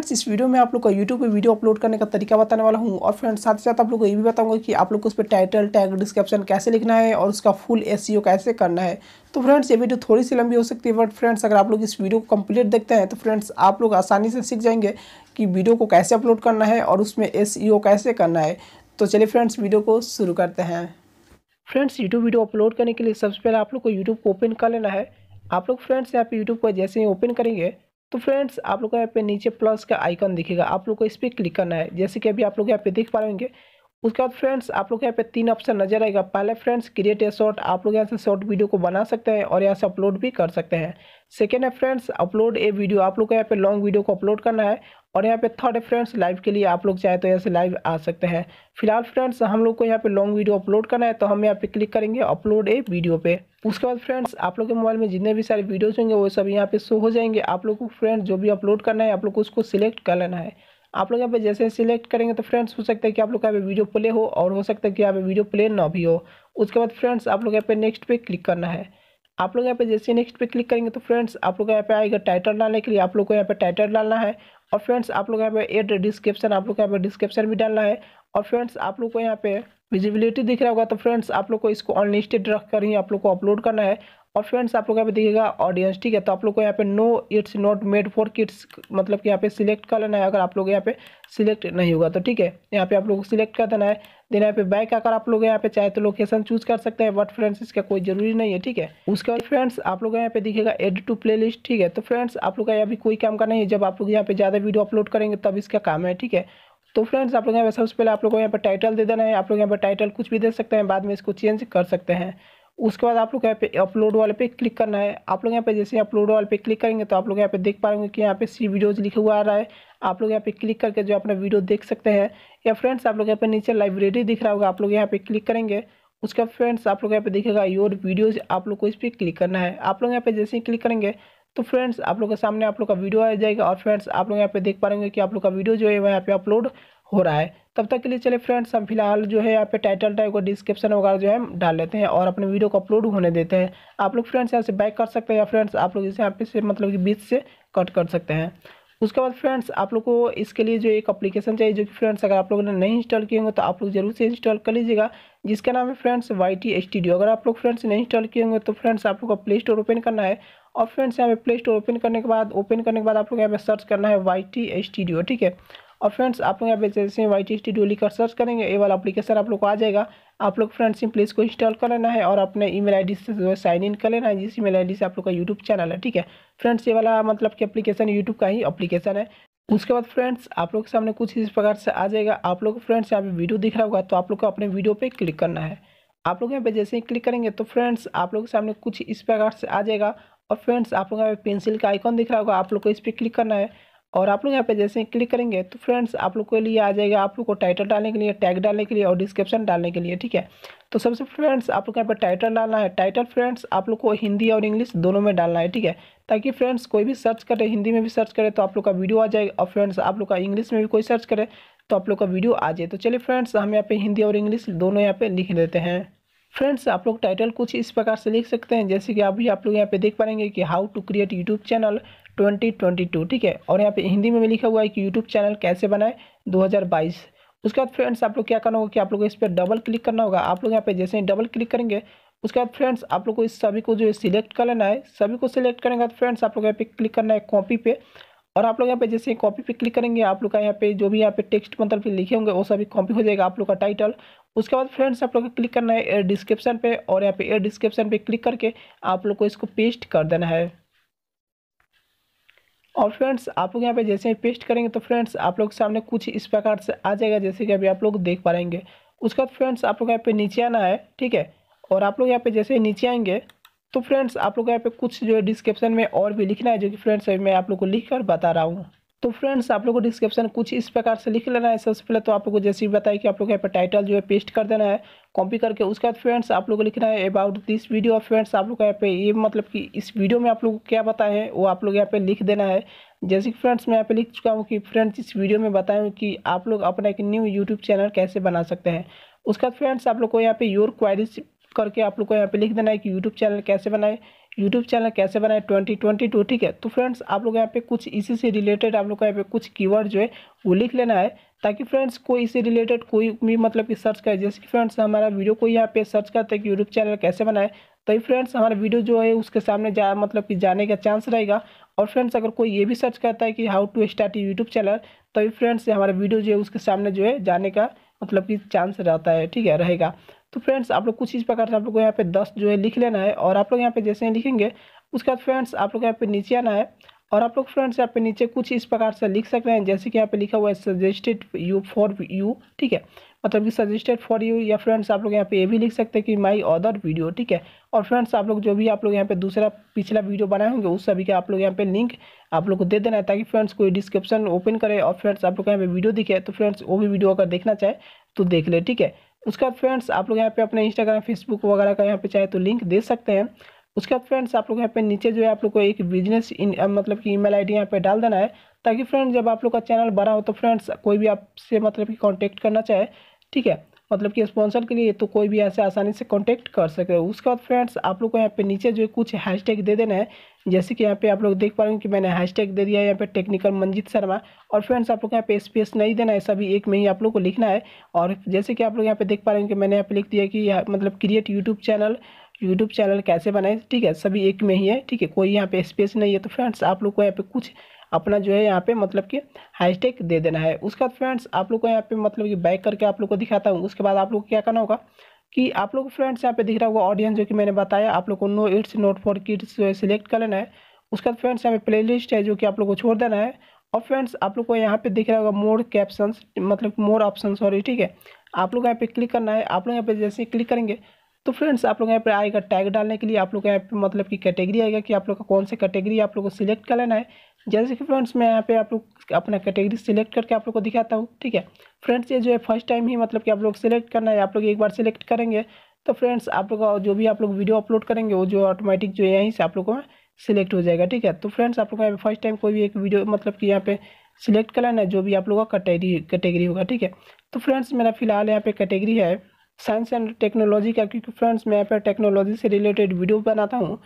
friends इस video में आप लोग का यूट्यूब पे वीडियो अपलोड करने का तरीका बताने वाला हूँ और फ्रेंड्स साथ ही साथ आप लोग को ये भी बताऊंगा कि आप लोग को उस पर टाइटल टैग डिस्क्रिप्शन कैसे लिखना है और उसका फुल एस e कैसे करना है तो फ्रेंड्स ये वीडियो थोड़ी सी लंबी हो सकती है बट फ्रेंड्स अगर आप लोग इस वीडियो को कंप्लीट देखते हैं तो फ्रेंड्स आप लोग आसानी से सीख जाएंगे कि वीडियो को कैसे अपलोड करना है और उसमें एस e कैसे करना है तो चलिए फ्रेंड्स वीडियो को शुरू करते हैं फ्रेंड्स यूट्यूब वीडियो अपलोड करने के लिए सबसे पहले आप लोग को यूट्यूब को ओपन कर लेना है आप लोग फ्रेंड्स यहाँ पे यूट्यूब पर जैसे ही ओपन करेंगे तो फ्रेंड्स आप लोग को यहाँ पे नीचे प्लस का आइकन दिखेगा आप लोग को इस पर क्लिक करना है जैसे कि अभी आप लोग यहाँ पे देख पाएंगे उसके बाद फ्रेंड्स आप लोग यहाँ पे तीन ऑप्शन नजर आएगा पहले फ्रेंड्स क्रिएट ए शॉर्ट आप लोग यहाँ से शॉर्ट वीडियो को बना सकते हैं और यहाँ से अपलोड भी कर सकते हैं सेकेंड है फ्रेंड्स अपलोड ए वीडियो आप लोग को यहाँ पे लॉन्ग वीडियो को अपलोड करना है और यहाँ पे थर्ड फ्रेंड्स लाइव के लिए आप लोग चाहे तो यहाँ से लाइव आ सकते हैं फिलहाल फ्रेंड्स हम लोग को यहाँ पे लॉन्ग वीडियो अपलोड करना है तो हम यहाँ पे क्लिक करेंगे अपलोड ए वीडियो पे उसके बाद फ्रेंड्स आप लोग के मोबाइल में जितने भी सारे वीडियोज होंगे वो सब यहाँ पे शो हो जाएंगे आप लोग को फ्रेंड्स जो भी अपलोड करना है आप लोग को उसको सिलेक्ट कर लेना है आप लोग यहाँ पे जैसे सिलेक्ट करेंगे तो फ्रेंड्स हो सकता है कि आप लोग यहाँ पे वीडियो प्ले हो और हो सकता है कि यहाँ पे वीडियो प्ले ना भी हो उसके बाद फ्रेंड्स आप लोग यहाँ पे नेक्स्ट पे क्लिक करना है आप लोग यहाँ पे जैसे नेक्स्ट पे क्लिक करेंगे तो फ्रेंड्स आप लोग यहाँ पे आएगा टाइटल डालने के लिए आप लोग को यहाँ पे टाइटल डालना है और फ्रेंड्स आप लोग यहाँ पे एड डिस्क्रिप्शन आप लोग यहाँ पे डिस्क्रिप्शन भी डालना है और फ्रेंड्स आप लोग को यहाँ पे विजिबिलिटी दिख रहा होगा तो फ्रेंड्स आप लोग को इसको अनलिस्टेड रख कर ही आप लोग को अपलोड करना है और फ्रेंड्स आप लोग यहाँ पे देखिएगा ऑडियंस ठीक है तो आप लोग को यहाँ पे no it's not made for kids मतलब कि यहाँ पे सिलेक्ट कर लेना है अगर आप लोग यहाँ पे सिलेक्ट नहीं होगा तो ठीक है यहाँ पे आप लोग को सिलेक्ट कर देना है देन यहाँ पे बैक आकर आप लोग यहाँ पे चाहे तो लोकेशन चूज कर सकते हैं बट फ्रेंड्स इसका कोई जरूरी नहीं है ठीक है उसके बाद फ्रेंड्स आप लोग यहाँ पे दिखेगा एड टू प्ले लिस्ट ठीक है तो फ्रेंड्स आप लोग का यहाँ भी कोई काम का नहीं है जब आप लोग यहाँ पे ज़्यादा वीडियो अपलोड करेंगे तब इसका काम है ठीक है तो फ्रेंड्स आप लोग यहाँ पे सबसे पहले आप लोग को यहाँ पे टाइटल दे देना है आप लोग यहाँ पे टाइटल कुछ भी दे सकते हैं बाद में इसको चेंज कर सकते हैं उसके बाद आप लोग यहाँ पे अपलोड वाले पे क्लिक करना है आप लोग यहाँ पे जैसे अपलोड वाले पे क्लिक करेंगे तो आप लोग यहाँ पे देख पाएंगे कि यहाँ पे सी वीडियोज लिखा हुआ आ रहा है आप लोग यहाँ पे क्लिक करके जो अपना वीडियो देख सकते हैं या फ्रेंड्स आप लोग यहाँ पे नीचे लाइब्रेरी दिख रहा होगा आप लोग यहाँ पे क्लिक करेंगे उसका फ्रेंड्स आप लोग यहाँ पे देखेगा योर वीडियोज आप लोग को इस पर क्लिक करना है आप लोग यहाँ पे जैसे ही क्लिक करेंगे तो फ्रेंड्स आप लोग के सामने आप लोग का वीडियो आ जाएगा और फ्रेंड्स आप लोग यहाँ पे देख पाएंगे कि आप लोग का वीडियो जो है वह यहाँ पे अपलोड हो रहा है तब तक के लिए चले फ्रेंड्स हम फिलहाल जो है यहाँ पे टाइटल टाइप और डिस्क्रिप्शन वगैरह जो है डाल लेते हैं और अपने वीडियो को अपलोड होने देते हैं आप लोग फ्रेंड्स यहाँ से बैक कर सकते हैं या फ्रेंड्स आप लोग इसे यहाँ पे से मतलब कि बीच से कट कर सकते हैं उसके बाद फ्रेंड्स आप लोग को इसके लिए जो एक अप्लीकेशन चाहिए जो कि फ्रेंड्स अगर आप लोगों ने नहीं इंस्टॉल किए होंगे तो आप लोग जरूर से इंस्टॉल कर लीजिएगा जिसका नाम है फ्रेंड्स वाई टी स्टूडियो अगर आप लोग फ्रेंड्स नहीं इंस्टॉल किए होंगे तो फ्रेंड्स आप लोग को प्ले स्टोर ओपन करना है और फ्रेंड्स यहाँ पे प्ले स्टोर ओपन करने के बाद ओपन करने के बाद आप लोग यहाँ पे सर्च करना है वाई टी स्टूडियो ठीक है और फ्रेंड्स आप लोग यहाँ पे जैसे वाई टी एस टी डोली कर सर्च करेंगे ये वाला अपलीकेशन आप लोग को आ जाएगा आप लोग फ्रेंड्स सिंपली इसको इंस्टॉल कर लेना है और अपने ईमेल आईडी से जो है साइन इन कर लेना है जिस ईमेल आईडी से आप लोग का यूट्यूब चैनल है ठीक है फ्रेंड्स ये वाला मतलब कि एप्लीकेशन यूट्यूब का ही अप्लीकेशन है उसके बाद फ्रेंड्स आप लोग के सामने कुछ इस प्रकार से आ जाएगा आप लोग फ्रेंड्स यहाँ पे वीडियो दिख रहा होगा तो आप लोग को अपने वीडियो पर क्लिक करना है आप लोग यहाँ पे जैसे ही क्लिक करेंगे तो फ्रेंड्स आप लोग के सामने कुछ इस प्रकार से आ जाएगा और फ्रेंड्स आप लोग यहाँ पे पेंसिल का आइकॉन दिख रहा होगा आप लोग को इस पर क्लिक करना है और आप लोग यहाँ पे जैसे क्लिक करेंगे तो फ्रेंड्स आप लोग के लिए आ जाएगा आप लोग को टाइटल डालने के लिए टैग डालने के लिए और डिस्क्रिप्शन डालने के लिए ठीक है तो सबसे फ्रेंड्स आप लोग यहाँ पे टाइटल डालना है टाइटल फ्रेंड्स आप लोग को हिंदी और इंग्लिश दोनों में डालना है ठीक है ताकि फ्रेंड्स कोई भी सर्च करे हिंदी में भी सर्च करे तो आप लोग का वीडियो आ जाएगा और फ्रेंड्स आप लोग का इंग्लिश में भी कोई सर्च करे तो आप लोग का वीडियो आ जाए तो चलिए फ्रेंड्स हम यहाँ पे हिंदी और इंग्लिश दोनों यहाँ पे लिख लेते हैं फ्रेंड्स आप लोग टाइटल कुछ इस प्रकार से लिख सकते हैं जैसे कि अभी आप लोग यहाँ पे देख पाएंगे कि how to create YouTube channel 2022 ठीक है और यहाँ पे हिंदी में लिखा हुआ है कि यूट्यूब चैनल कैसे बनाए 2022 उसके बाद फ्रेंड्स आप लोग क्या करना होगा कि आप लोग इस पर डबल क्लिक करना होगा आप लोग यहाँ पे जैसे ही डबल क्लिक करेंगे उसके बाद फ्रेंड्स आप लोग को इस सभी को जो है सिलेक्ट कर लेना है सभी को सिलेक्ट करेंगे तो फ्रेंड्स आप लोग यहाँ पे क्लिक करना है कॉपी पे और आप लोग यहाँ पे जैसे ही कॉपी पे क्लिक करेंगे आप लोग का यहाँ पे जो भी यहाँ पे टेक्स्ट मतलब लिखे होंगे वो सभी कॉपी हो जाएगा आप लोग का टाइटल उसके बाद फ्रेंड्स आप लोग को क्लिक करना है डिस्क्रिप्शन पे और यहाँ पे डिस्क्रिप्शन पे क्लिक करके आप लोग को इसको पेस्ट कर देना है और फ्रेंड्स आप लोग यहाँ पे जैसे ही पेस्ट करेंगे तो फ्रेंड्स आप लोग सामने कुछ इस प्रकार से आ जाएगा जैसे कि अभी आप लोग देख पाएंगे उसके बाद फ्रेंड्स आप लोग यहाँ पे नीचे आना है ठीक है और आप लोग यहाँ पे जैसे ही नीचे आएंगे तो फ्रेंड्स आप लोग यहाँ पे कुछ जो है डिस्क्रिप्शन में और भी लिखना है जो कि फ्रेंड्स अभी मैं आप लोग को लिख कर बता रहा हूँ तो फ्रेंड्स आप लोगों को डिस्क्रिप्शन कुछ इस प्रकार से लिख लेना है सबसे पहले तो आप लोग को जैसे ही बताया कि आप लोग को यहाँ पर टाइटल जो है पेस्ट कर देना है कॉपी करके उसके बाद फ्रेंड्स आप लोगों को लिखना है अबाउट दिस वीडियो फ्रेंड्स आप लोग को यहाँ पे ये मतलब कि इस वीडियो में आप लोग को क्या बताया है वो आप लोग यहाँ पे लिख देना है जैसे कि फ्रेंड्स मैं यहाँ पे लिख चुका हूँ कि फ्रेंड्स इस वीडियो में बताएँ कि आप लोग अपना एक न्यू यूट्यूब चैनल कैसे बना सकते हैं उसके बाद फ्रेंड्स आप लोग को यहाँ पे योर क्वारीज करके आप लोग को यहाँ पे लिख देना है कि यूट्यूब चैनल कैसे बनाए यूट्यूब चैनल कैसे बनाए 2022 ठीक है तो फ्रेंड्स आप लोग यहाँ पे कुछ इसी से रिलेटेड आप लोग को यहाँ पे कुछ कीवर्ड जो है वो लिख लेना है ताकि फ्रेंड्स कोई इससे रिलेटेड कोई भी मतलब कि सर्च करे जैसे कि फ्रेंड्स हमारा वीडियो को यहाँ पे सर्च करता है कि यूट्यूब चैनल कैसे बनाए तभी तो फ्रेंड्स हमारा वीडियो जो है उसके सामने जा मतलब कि जाने का चांस रहेगा और फ्रेंड्स अगर कोई ये भी सर्च करता है कि how to start YouTube channel तभी तो फ्रेंड्स हमारा वीडियो जो है उसके सामने जो है जाने का मतलब कि चांस रहता है ठीक है रहेगा तो फ्रेंड्स आप लोग कुछ इस प्रकार से आप लोग को यहाँ पे दस जो है लिख लेना है और आप लोग यहाँ पे जैसे ही लिखेंगे उसके बाद फ्रेंड्स आप लोग यहाँ पे नीचे आना है और आप लोग फ्रेंड्स यहाँ पे नीचे कुछ इस प्रकार से लिख सकते हैं जैसे कि यहाँ पे लिखा हुआ है सजेस्टेड यू फॉर यू ठीक है मतलब कि सजेस्टेड फॉर यू या फ्रेंड्स आप लोग यहाँ पे ये भी लिख सकते हैं कि माई अदर वीडियो ठीक है और फ्रेंड्स आप लोग जो भी आप लोग यहाँ पे दूसरा पिछला वीडियो बनाए होंगे उस सभी का आप लोग यहाँ पे लिंक आप लोग को दे देना है ताकि फ्रेंड्स कोई डिस्क्रिप्शन ओपन करे और फ्रेंड्स आप लोग यहाँ पे वीडियो दिखे तो फ्रेंड्स वो भी वीडियो अगर देखना चाहे तो देख ले ठीक है उसके बाद फ्रेंड्स आप लोग यहाँ पे अपने इंस्टाग्राम फेसबुक वगैरह का यहाँ पे चाहे तो लिंक दे सकते हैं उसके बाद फ्रेंड्स आप लोग यहाँ पे नीचे जो है आप लोग को एक बिजनेस मतलब कि ईमेल आईडी यहाँ पे डाल देना है ताकि फ्रेंड्स जब आप लोग का चैनल बड़ा हो तो फ्रेंड्स कोई भी आपसे मतलब कि कॉन्टेक्ट करना चाहे ठीक है मतलब कि स्पॉन्सर के लिए तो कोई भी ऐसे आसानी से कॉन्टैक्ट कर सके उसके बाद फ्रेंड्स आप लोग को यहाँ पे नीचे जो कुछ हैशटैग दे देना है जैसे कि यहाँ पे आप लोग देख पा रहे हैं कि मैंने हैशटैग दे दिया है यहाँ पे टेक्निकल मंजीत शर्मा और फ्रेंड्स आप लोग यहाँ पे स्पेस नहीं देना है सभी एक में ही आप लोग को लिखना है और जैसे कि आप लोग यहाँ पे देख पा रहे हैं कि मैंने यहाँ पे लिख दिया कि मतलब create YouTube channel YouTube channel कैसे बनाए ठीक है सभी एक में ही है ठीक है कोई यहाँ पे स्पेस नहीं है तो फ्रेंड्स आप लोग को यहाँ पे कुछ अपना जो है यहाँ पे मतलब कि हाईटेक दे देना है उसके बाद फ्रेंड्स आप लोग को यहाँ पे मतलब कि बैक करके आप लोग को दिखाता हूँ उसके बाद आप लोग को क्या करना होगा कि आप लोग फ्रेंड्स यहाँ पे दिख रहा होगा ऑडियंस जो कि मैंने बताया आप लोग को no it's not for kids जो है सिलेक्ट कर लेना है उसके बाद फ्रेंड्स यहाँ पे लिस्ट है जो कि आप लोग को छोड़ देना है और फ्रेंड्स आप लोग को यहाँ पे दिख रहा होगा मोर कैप्शन मतलब मोर ऑप्शन सॉरी ठीक है आप लोग यहाँ पे क्लिक करना है आप लोग यहाँ पे जैसे क्लिक करेंगे तो फ्रेंड्स आप लोग यहाँ पर आएगा टैग डालने के लिए आप लोग यहाँ पर मतलब कि कैटेगरी आएगा कि आप लोग का कौन से कैटेगरी आप लोग को सिलेक्ट कर लेना है जैसे कि फ्रेंड्स मैं यहाँ पे आप लोग अपना कैटेगरी सिलेक्ट करके आप लोग को दिखाता हूँ ठीक है फ्रेंड्स ये जो है फर्स्ट टाइम ही मतलब कि आप लोग सिलेक्ट करना है आप लोग एक बार सिलेक्ट करेंगे तो फ्रेंड्स आप लोग जो भी आप लोग वीडियो अपलोड करेंगे वो जो ऑटोमेटिक जो है यहीं से आप लोग को सिलेक्ट हो जाएगा ठीक है तो फ्रेंड्स आप लोग यहाँ पे फर्स्ट टाइम कोई भी एक वीडियो मतलब कि यहाँ पे सिलेक्ट कर लेना है जो भी आप लोगों का कैटेगरी कैटेगरी होगा ठीक है तो फ्रेंड्स मेरा फिलहाल यहाँ पे कैटेगरी है साइंस एंड टेक्नोलॉजी का क्योंकि फ्रेंड्स मैं यहाँ पर टेक्नोलॉजी से रिलेटेड वीडियो बनाता हूँ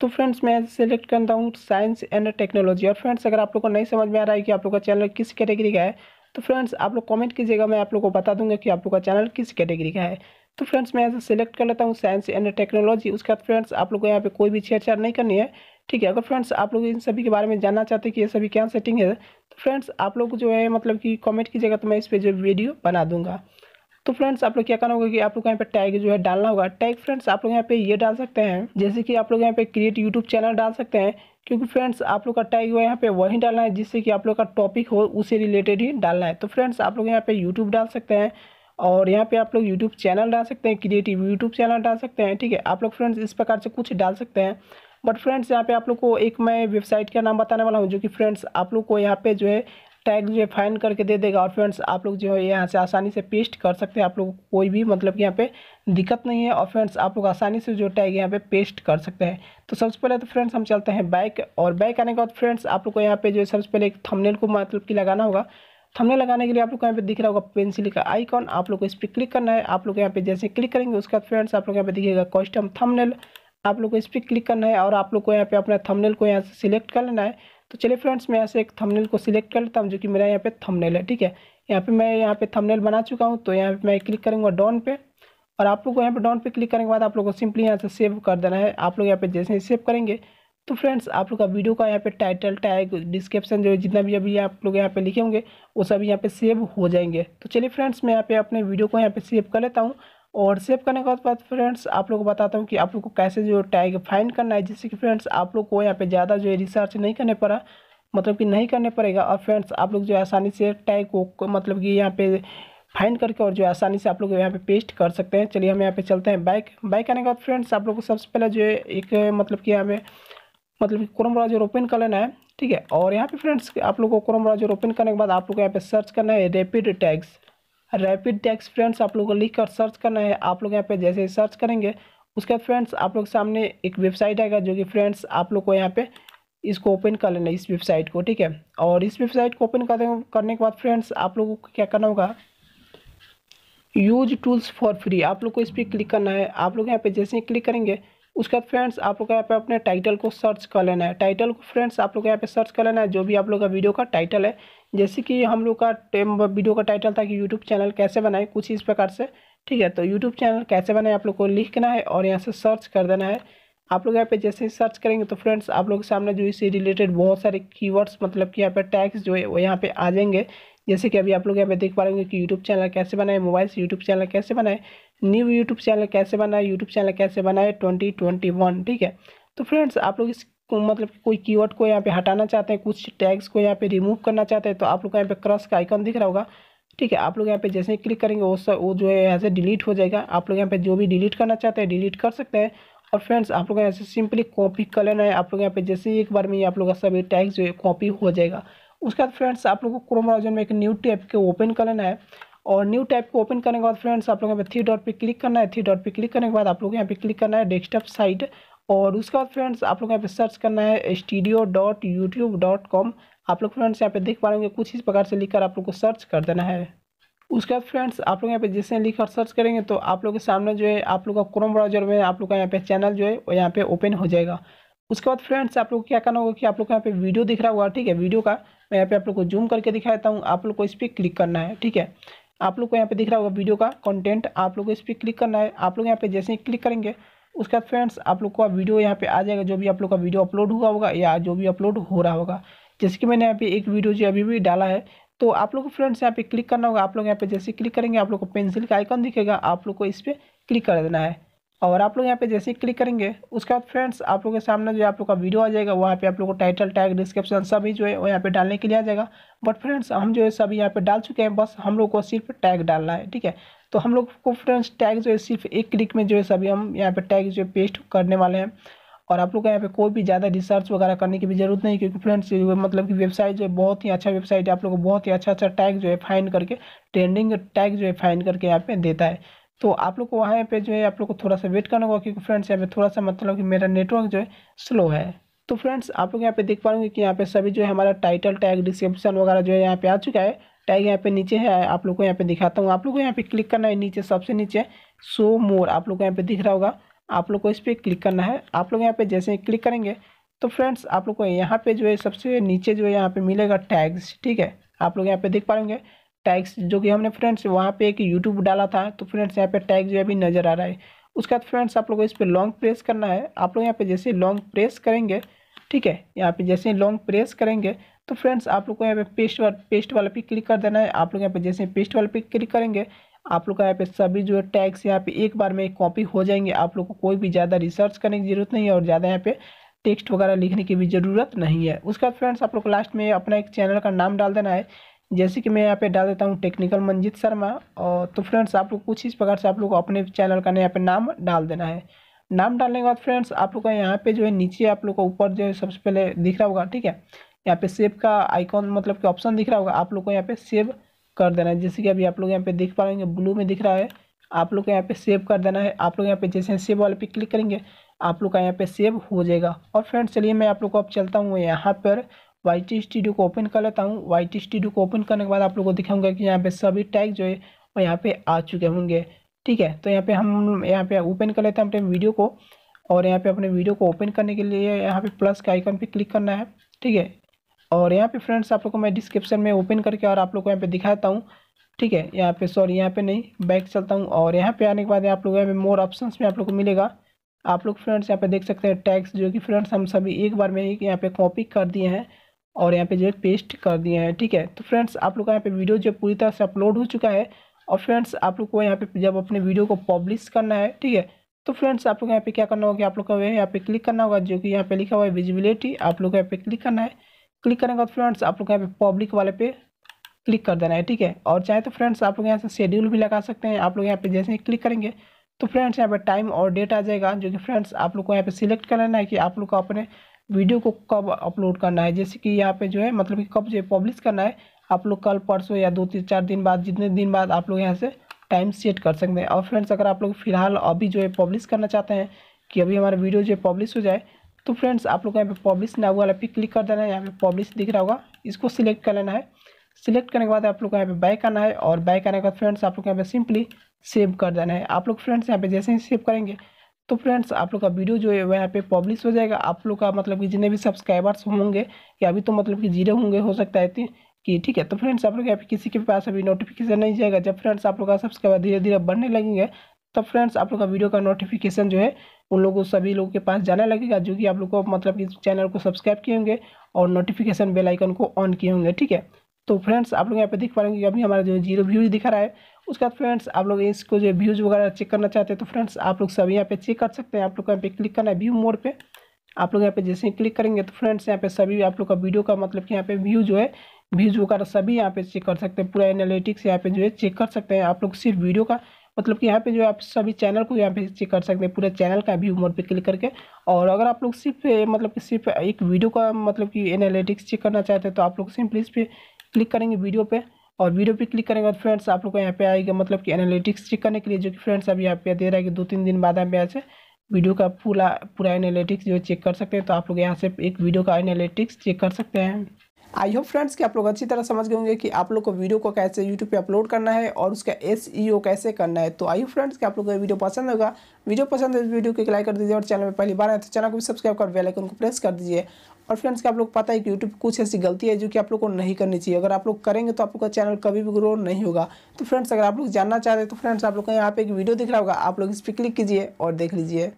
तो फ्रेंड्स मैं सेलेक्ट करता हूँ साइंस एंड टेक्नोलॉजी और फ्रेंड्स अगर आप लोग को नहीं समझ में आ रहा है कि आप लोग का चैनल किस कैटेगरी का है तो फ्रेंड्स आप लोग कमेंट कीजिएगा मैं आप लोग को बता दूंगा कि आप लोग का चैनल किस कैटेगरी का है तो फ्रेंड्स मैं ऐसे सेलेक्ट कर लेता हूँ साइंस एंड टेक्नोलॉजी उसके बाद फ्रेंड्स आप लोग को यहाँ पे कोई भी छेड़छाड़ नहीं करनी है ठीक है अगर फ्रेंड्स आप लोग इन सभी के बारे में जानना चाहते हैं कि ये सभी क्या सेटिंग है तो फ्रेंड्स आप लोग जो है मतलब कि कमेंट कीजिएगा तो मैं इस पर जो वीडियो बना दूंगा तो फ्रेंड्स आप लोग क्या करना होगा कि आप लोग यहाँ पे टैग जो है डालना होगा टैग फ्रेंड्स आप लोग यहाँ पे ये डाल सकते हैं जैसे कि आप लोग यहाँ पे क्रिएट यूट्यूब चैनल डाल सकते हैं क्योंकि फ्रेंड्स आप लोग का टैग हुआ यहाँ पे वही डालना है जिससे कि आप लोग का टॉपिक हो उसे रिलेटेड ही डालना है तो फ्रेंड्स आप लोग यहाँ पे यूट्यूब डाल सकते हैं और यहाँ पे आप लोग यूट्यूब चैनल डाल सकते हैं क्रिएटिव यूट्यूब चैनल डाल सकते हैं ठीक है आप लोग फ्रेंड्स इस प्रकार से कुछ डाल सकते हैं बट फ्रेंड्स यहाँ पे आप लोग को एक मैं वेबसाइट का नाम बताने वाला हूँ जो कि फ्रेंड्स आप लोग को यहाँ पे जो है टैग जो है फाइन करके दे देगा और फ्रेंड्स आप लोग जो है यहाँ से आसानी से पेस्ट कर सकते हैं आप लोग कोई भी मतलब कि यहाँ पे दिक्कत नहीं है और फ्रेंड्स आप लोग आसानी से जो टैग यहाँ पे पेस्ट कर सकते हैं तो सबसे पहले तो फ्रेंड्स हम चलते हैं बाइक और बाइक आने के बाद फ्रेंड्स आप लोग को यहाँ पे जो है सबसे पहले एक थमनेल को मतलब कि लगाना होगा थमनेल लगाने के लिए आप लोग को यहाँ पे दिख रहा होगा पेंसिल का आइकॉन आप लोग को इस पर क्लिक करना है आप लोग यहाँ पे जैसे क्लिक करेंगे उसके बाद फ्रेंड्स आप लोग यहाँ पे दिखेगा कॉस्टम थमनेल आप लोग को इस पर क्लिक करना है और आप लोग को यहाँ पे अपना थंबनेल को यहाँ से सिलेक्ट कर लेना है तो चलिए फ्रेंड्स मैं यहाँ से एक थंबनेल को सिलेक्ट कर लेता हूँ जो कि मेरा यहाँ पे थंबनेल है ठीक है यहाँ पे मैं यहाँ पे थंबनेल बना चुका हूँ तो यहाँ पर मैं क्लिक करूँगा डॉन पे और आप लोग को यहाँ पे डॉन पे क्लिक करने के बाद आप लोग को सिंपली यहाँ से सेव कर देना है आप लोग यहाँ पे जैसे ही सेव करेंगे तो फ्रेंड्स आप लोग का वीडियो का यहाँ पे टाइटल टैग डिस्क्रिप्शन जो है जितना भी अभी आप लोग यहाँ पे लिखे होंगे वो सब यहाँ पे सेव हो जाएंगे तो चलिए फ्रेंड्स मैं यहाँ पे अपने वीडियो को यहाँ पे सेव कर लेता हूँ और सेव करने के बाद फ्रेंड्स आप लोग को बताता हूँ कि आप लोग को कैसे जो टैग फाइंड करना है जिससे कि फ्रेंड्स आप लोग को यहाँ पे ज़्यादा जो है रिसर्च नहीं करने पड़ा मतलब कि नहीं करने पड़ेगा और फ्रेंड्स आप लोग जो आसानी से टैग को मतलब कि यहाँ पे फाइंड करके और जो आसानी से आप लोग यहाँ पे पेस्ट कर सकते हैं चलिए हम यहाँ पे चलते हैं बाइक बाइक आने के बाद फ्रेंड्स आप लोग को सबसे पहले जो है एक मतलब कि यहाँ पे मतलब क्रोम ब्राउजर ओपन कर लेना है ठीक है और यहाँ पे फ्रेंड्स आप लोग को क्रोम ब्राउजर ओपन करने के बाद आप लोग को यहाँ पे सर्च करना है rapid tags rapid tax friends आप लोगों को लिख कर सर्च करना है आप लोग यहाँ पे जैसे ही सर्च करेंगे उसके बाद फ्रेंड्स आप लोग सामने एक वेबसाइट आएगा जो कि फ्रेंड्स आप लोग को यहाँ पे इसको ओपन कर लेना इस वेबसाइट को ठीक है और इस वेबसाइट को ओपन करने के बाद फ्रेंड्स आप लोगों को क्या करना होगा यूज टूल्स फॉर फ्री आप लोग को इस पर क्लिक करना है आप लोग यहाँ पे जैसे ही क्लिक करेंगे उसके बाद फ्रेंड्स आप लोग यहाँ पे अपने टाइटल को सर्च कर लेना है टाइटल को फ्रेंड्स आप लोग यहाँ पे सर्च कर लेना है जो भी आप लोग का वीडियो का टाइटल है जैसे कि हम लोग का टेम वीडियो का टाइटल था कि यूट्यूब चैनल कैसे बनाए कुछ इस प्रकार से ठीक है तो यूट्यूब चैनल कैसे बनाए आप लोग को लिखना है और यहाँ से सर्च कर देना है आप लोग यहाँ पे जैसे ही सर्च करेंगे तो फ्रेंड्स आप लोग के सामने जो इससे रिलेटेड बहुत सारे कीवर्ड्स मतलब कि यहाँ पे टैक्स जो है वो यहाँ पे आ जाएंगे जैसे कि अभी आप लोग यहाँ पे देख पा रहे कि यूट्यूब चैनल कैसे बनाए मोबाइल से यूट्यूब चैनल कैसे बनाए न्यू यूट्यूब चैनल कैसे बनाए यूट्यूब चैनल कैसे बनाए ट्वेंटी ट्वेंटी वन ठीक है तो फ्रेंड्स आप लोग इस मतलब कोई कीवर्ड को यहाँ पे हटाना चाहते हैं कुछ टैग्स को यहाँ पे रिमूव करना चाहते हैं तो आप लोग का यहाँ पे क्रस का आइकन दिख रहा होगा ठीक है आप लोग यहाँ पे जैसे ही क्लिक करेंगे वो सब वो जो है यहाँ से डिलीट हो जाएगा आप लोग यहाँ पे जो भी डिलीट करना चाहते हैं डिलीट कर सकते हैं और फ्रेंड्स आप लोग यहाँ से सिंपली कॉपी कर लेना है आप लोग यहाँ पे जैसे ही एक बार में आप लोग का सभी टैग्स जो है कॉपी हो जाएगा उसके बाद फ्रेंड्स आप लोग को क्रोम ब्राउजर में एक न्यू टैप के ओपन कर लेना है और न्यू टैप को ओपन करने के बाद फ्रेंड्स आप लोग यहाँ पे थ्री डॉट पे क्लिक करना है थ्री डॉट पे क्लिक करने के बाद आप लोग यहाँ पे क्लिक करना है डेस्कटॉप साइट और उसके बाद फ्रेंड्स आप लोग यहाँ पे सर्च करना है studio dot YouTube dot com आप लोग फ्रेंड्स यहाँ पे देख पा रहे होंगे कुछ इस प्रकार से लिखकर आप लोग को सर्च कर देना है उसके बाद फ्रेंड्स आप लोग यहाँ पे जैसे लिख कर सर्च करेंगे तो आप लोग के सामने जो है आप लोग का क्रोम ब्राउजर में आप लोग का यहाँ पे चैनल जो है वो यहाँ पे ओपन हो जाएगा उसके बाद फ्रेंड्स आप लोग क्या करना होगा कि आप लोग को यहाँ पे वीडियो दिख रहा होगा ठीक है वीडियो का मैं यहाँ पे आप लोग को जूम करके दिखा देता हूँ आप लोग को इस पर क्लिक करना है ठीक है आप लोग को यहाँ पे दिख रहा होगा वीडियो का कंटेंट आप लोग को इस पर क्लिक करना है आप लोग यहाँ पे जैसे ही क्लिक करेंगे उसके बाद फ्रेंड्स आप लोग का वीडियो यहाँ पे आ जाएगा जो भी आप लोग का वीडियो अपलोड हुआ होगा या जो भी अपलोड हो रहा होगा जैसे कि मैंने यहाँ पे एक वीडियो जो अभी भी डाला है तो आप लोग को फ्रेंड्स यहाँ पे क्लिक करना होगा आप लोग यहाँ पे जैसे क्लिक करेंगे आप लोग को पेंसिल का आइकन दिखेगा आप लोग को इस पर क्लिक कर देना है और आप लोग यहाँ पे जैसे ही क्लिक करेंगे उसके बाद फ्रेंड्स आप लोगों के सामने जो आप लोग का वीडियो आ जाएगा वहाँ पे आप लोगों को टाइटल टैग डिस्क्रिप्शन सभी जो है वो यहाँ पे डालने के लिए आ जाएगा बट फ्रेंड्स हम जो है सभी यहाँ पे डाल चुके हैं बस हम लोग को सिर्फ टैग डालना है ठीक है तो हम लोग को फ्रेंड्स टैग जो है सिर्फ एक क्लिक में जो है सभी हम यहाँ पर टैग जो है पेस्ट करने वाले हैं और आप लोग को यहाँ पे कोई भी ज़्यादा रिसर्च वगैरह करने की भी जरूरत नहीं क्योंकि फ्रेंड्स मतलब कि वेबसाइट जो है बहुत ही अच्छा वेबसाइट है आप लोग को बहुत ही अच्छा अच्छा टैग जो है फाइंड करके ट्रेंडिंग टैग जो है फाइंड करके यहाँ पे देता है तो आप लोग को वहाँ पे जो है आप लोग को थोड़ा सा वेट करना होगा क्योंकि फ्रेंड्स यहाँ पे थोड़ा सा मतलब कि मेरा नेटवर्क जो है स्लो है तो फ्रेंड्स आप लोग यहाँ पे देख पाएंगे कि यहाँ पे सभी जो है हमारा टाइटल टैग डिस्क्रिप्शन वगैरह जो है यहाँ पे आ चुका है टैग यहाँ पे नीचे है आप लोग को यहाँ पे दिखाता हूँ आप लोग को यहाँ पे क्लिक करना है नीचे सबसे नीचे सो मोर आप लोग को यहाँ पे दिख रहा होगा आप लोग को इस पर क्लिक करना है आप लोग यहाँ पे जैसे ही क्लिक करेंगे तो फ्रेंड्स आप लोग को यहाँ पे जो है सबसे नीचे जो है यहाँ पे मिलेगा टैग्स ठीक है आप लोग यहाँ पे देख पाएंगे टैग्स जो कि हमने फ्रेंड्स वहाँ पे एक यूट्यूब डाला था तो फ्रेंड्स यहाँ पे टैग जो है अभी नज़र आ रहा है उसके बाद फ्रेंड्स आप लोगों को इस पर लॉन्ग प्रेस करना है आप लोग यहाँ पे जैसे लॉन्ग प्रेस करेंगे ठीक है यहाँ पे जैसे लॉन्ग प्रेस करेंगे तो फ्रेंड्स आप लोग को यहाँ पे पेस्ट वाल पेस्ट वाले पे क्लिक कर देना है आप लोग यहाँ पे जैसे पेस्ट वाले पे क्लिक करेंगे आप लोग का यहाँ पे सभी जो है टैग्स यहाँ पे एक बार में कॉपी हो जाएंगे आप लोग को कोई भी ज़्यादा रिसर्च करने की ज़रूरत नहीं है और ज़्यादा यहाँ पे टेक्स्ट वगैरह लिखने की भी ज़रूरत नहीं है उसके बाद फ्रेंड्स आप लोग को लास्ट में अपना एक चैनल का नाम डाल देना है जैसे कि मैं यहाँ पे डाल देता हूँ टेक्निकल मंजीत शर्मा और तो फ्रेंड्स आप लोग कुछ इस प्रकार से आप लोग अपने चैनल का यहाँ पे नाम डाल देना है नाम डालने के बाद फ्रेंड्स आप लोग का यहाँ पे जो है नीचे आप लोग का ऊपर जो है सबसे पहले दिख रहा होगा ठीक है यहाँ पे सेव का आइकॉन मतलब कि ऑप्शन दिख रहा होगा आप लोग को यहाँ पे सेव कर देना है जैसे कि अभी आप लोग यहाँ पे देख पा रहे ब्लू में दिख रहा है आप लोग को यहाँ पे सेव कर देना है आप लोग यहाँ पे जैसे सेव वाले पे क्लिक करेंगे आप लोग का यहाँ पे सेव हो जाएगा और फ्रेंड्स चलिए मैं आप लोग को अब चलता हूँ यहाँ पर वाई टी स्टूडियो को ओपन कर लेता हूँ वाई टी स्टूडियो को ओपन करने के बाद आप लोगों को दिखाऊंगा कि यहाँ पे सभी टैग जो है वो यहाँ पे आ चुके होंगे ठीक है तो यहाँ पे हम यहाँ पे ओपन कर लेते हैं अपने वीडियो को और यहाँ पे अपने वीडियो को ओपन करने के लिए यहाँ पे प्लस के आइकन पे क्लिक करना है ठीक है और यहाँ पे फ्रेंड्स आप लोग को मैं डिस्क्रिप्शन में ओपन करके और आप लोग को यहाँ पे दिखाता हूँ ठीक है यहाँ पे सॉरी यहाँ पे नहीं बैक चलता हूँ और यहाँ पे आने के बाद आप लोग यहाँ पे मोर ऑप्शन में आप लोग को मिलेगा आप लोग फ्रेंड्स यहाँ पे देख सकते हैं टैक्स जो कि फ्रेंड्स हम सभी एक बार में ही यहाँ पे कॉपी कर दिए हैं और यहाँ पे जो है पेस्ट कर दिए हैं ठीक है तो फ्रेंड्स आप लोग का यहाँ पे वीडियो जो पूरी तरह से अपलोड हो चुका है और फ्रेंड्स आप लोग को यहाँ पे जब अपने वीडियो को पब्लिश करना है ठीक है तो फ्रेंड्स आप लोग यहाँ पे क्या करना होगा आप लोग को यहाँ पे क्लिक करना होगा जो कि यहाँ पे लिखा हुआ है विजिबिलिटी आप लोग यहाँ पे क्लिक करना है क्लिक करने के बाद फ्रेंड्स आप लोग यहाँ पे पब्लिक वाले पे क्लिक कर देना है ठीक है और चाहे तो फ्रेंड्स आप लोग यहाँ से शेड्यूल भी लगा सकते हैं आप लोग यहाँ पे जैसे ही क्लिक करेंगे तो फ्रेंड्स यहाँ पे टाइम और डेट आ जाएगा जो कि फ्रेंड्स आप लोग को यहाँ पे सिलेक्ट कर लेना है कि आप लोग को अपने वीडियो को कब अपलोड करना है जैसे कि यहाँ पे जो है मतलब कि कब जो है पब्लिश करना है आप लोग कल परसों या दो तीन चार दिन बाद जितने दिन बाद आप लोग यहाँ से टाइम सेट कर सकते हैं और फ्रेंड्स अगर आप लोग फिलहाल अभी जो है पब्लिश करना चाहते हैं कि अभी हमारा वीडियो जो है पब्लिश हो जाए तो फ्रेंड्स आप लोग यहाँ पे पब्लिश ना हुआ पे क्लिक कर देना है यहाँ पे पब्लिश दिख रहा होगा इसको सिलेक्ट कर लेना है सिलेक्ट करने के बाद आप लोग यहाँ पे बाइक आना है और बाइक आने के बाद फ्रेंड्स आप लोग यहाँ पे सिंपली सेव कर देना है आप लोग फ्रेंड्स यहाँ पे जैसे ही सेव करेंगे तो फ्रेंड्स आप लोग का वीडियो जो है यहाँ पे पब्लिश हो जाएगा आप लोग का मतलब कि जितने भी सब्सक्राइबर्स होंगे या अभी तो मतलब कि जीरो होंगे हो सकता है कि ठीक है तो फ्रेंड्स आप लोग यहाँ पे किसी के पास अभी नोटिफिकेशन नहीं जाएगा जब फ्रेंड्स आप लोग का सब्सक्राइबर धीरे धीरे बढ़ने लगेंगे तब फ्रेंड्स आप लोग का वीडियो का नोटिफिकेशन जो है उन लोगों सभी लोगों के पास जाना लगेगा जो कि आप लोग को मतलब कि चैनल को सब्सक्राइब किए होंगे और नोटिफिकेशन बेलाइकन को ऑन किए होंगे ठीक है तो फ्रेंड्स आप लोग यहाँ पे देख पाएंगे अभी हमारा जो जीरो व्यूज दिखा रहा है उसके बाद फ्रेंड्स आप लोग इसको जो व्यूज़ वगैरह चेक करना चाहते हैं तो फ्रेंड्स आप लोग सब यहाँ पे चेक कर सकते हैं आप लोग को यहाँ पे क्लिक करना है व्यू मोड पे आप लोग यहाँ पे जैसे ही क्लिक करेंगे तो फ्रेंड्स यहाँ पे सभी आप लोग का वीडियो का मतलब कि यहाँ पे व्यू जो है व्यूज वगैरह सभी यहाँ पे चेक कर सकते हैं पूरा एनालिटिक्स यहाँ पे जो है चेक कर सकते हैं आप लोग सिर्फ वीडियो का मतलब कि यहाँ पे जो है आप सभी चैनल को यहाँ पे चेक कर सकते हैं पूरे चैनल का व्यू मोड पे क्लिक करके और अगर आप लोग सिर्फ मतलब कि सिर्फ एक वीडियो का मतलब कि एनालिटिक्स चेक करना चाहते हैं तो आप लोग सिंपली इस पर क्लिक करेंगे वीडियो पर और वीडियो पे क्लिक करने के बाद फ्रेंड्स आप लोग को यहाँ पे आएगा मतलब कि एनालिटिक्स चेक करने के लिए जो कि फ्रेंड्स अभी यहाँ पे दे रहा है कि दो तीन दिन बाद यहाँ पे से वीडियो का पूरा पूरा एनालिटिक्स जो चेक कर सकते हैं तो आप लोग यहाँ से एक वीडियो का एनालिटिक्स चेक कर सकते हैं आई होप फ्रेंड्स कि आप लोग अच्छी तरह समझ गए होंगे कि आप लोग को वीडियो को कैसे यूट्यूब पे अपलोड करना है और उसका एस e कैसे करना है तो आई होप फ्रेंड्स कि आप लोग को वीडियो पसंद होगा वीडियो पसंद है तो वीडियो को लाइक कर दीजिए और चैनल में पहली बार है तो चैनल को भी सब्सक्राइब कर बेलाइकन को प्रेस कर दीजिए और फ्रेंड्स क्या आप लोग पता है कि यूट्यूब कुछ ऐसी गलती है जो कि आप लोग को नहीं करनी चाहिए अगर आप लोग करेंगे तो आप लोग का चैनल कभी भी ग्रो नहीं होगा तो फ्रेंड्स अगर आप लोग जानना चाहते रहे तो फ्रेंड्स आप लोग का यहाँ पे एक वीडियो दिख रहा होगा आप लोग इस पर क्लिक कीजिए और देख लीजिए